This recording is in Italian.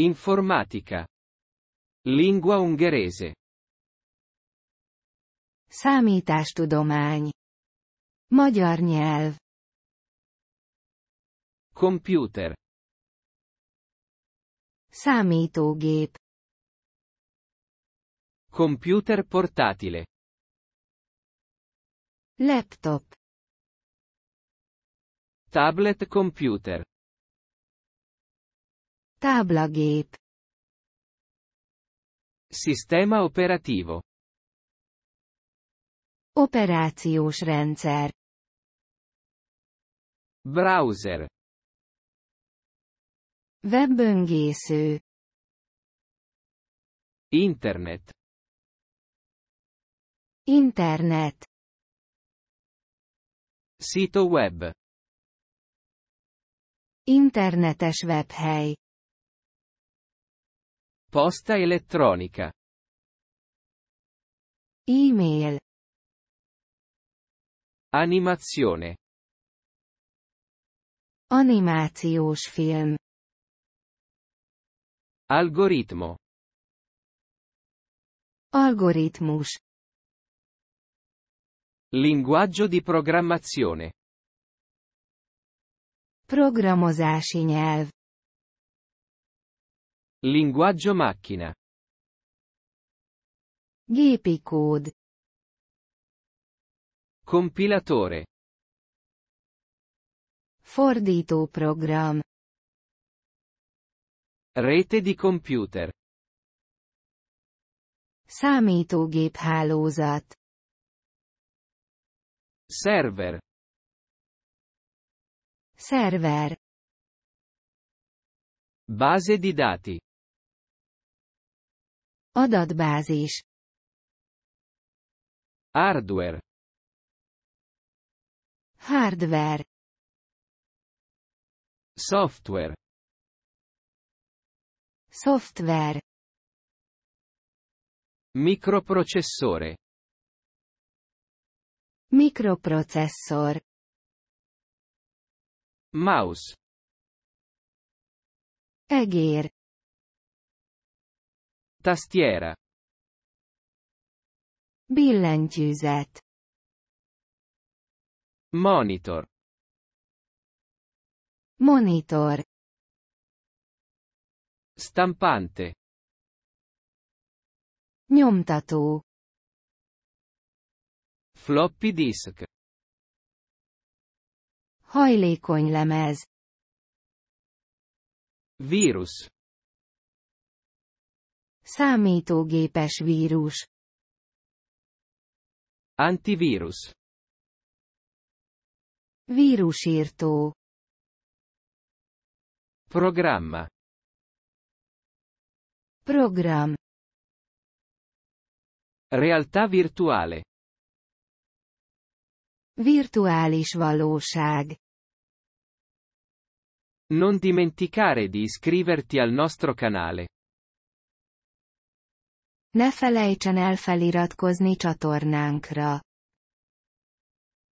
Informatica. Lingua ungherese. Számítástudomány. Magyar nyelv. Computer. Számítógép. Computer portatile. Laptop. Tablet computer. Táblagép. Sistema operativo. Operációs rendszer. Browser. Webböngésző. Internet. Internet. Sito web. Internetes webhely. Posta elettronica. Email. Animazione. Animációs film. Algoritmo. Algoritmus. Linguaggio di programmazione. Programozási nyelv. Linguaggio macchina. Gépi Compilatore. Fordito program. Rete di computer. Számítógép hálózat. Server. Server. Base di dati. Adatbázis. Hardware. Hardware. Software. Software. Microprocessore. Microprocessor. Mouse. Egér. Tastiera. Billentyűzet. Monitor. Monitor. Stampante. Nyomtató. Floppy disk. Hajlékony lemez. Vírus. Számítógépes vírus. Antivirus. Vírusírtó. Programma. Program. Realtà virtuale. Virtuális valóság. Non dimenticare di iscriverti al nostro canale. Ne felejtsen el feliratkozni csatornánkra.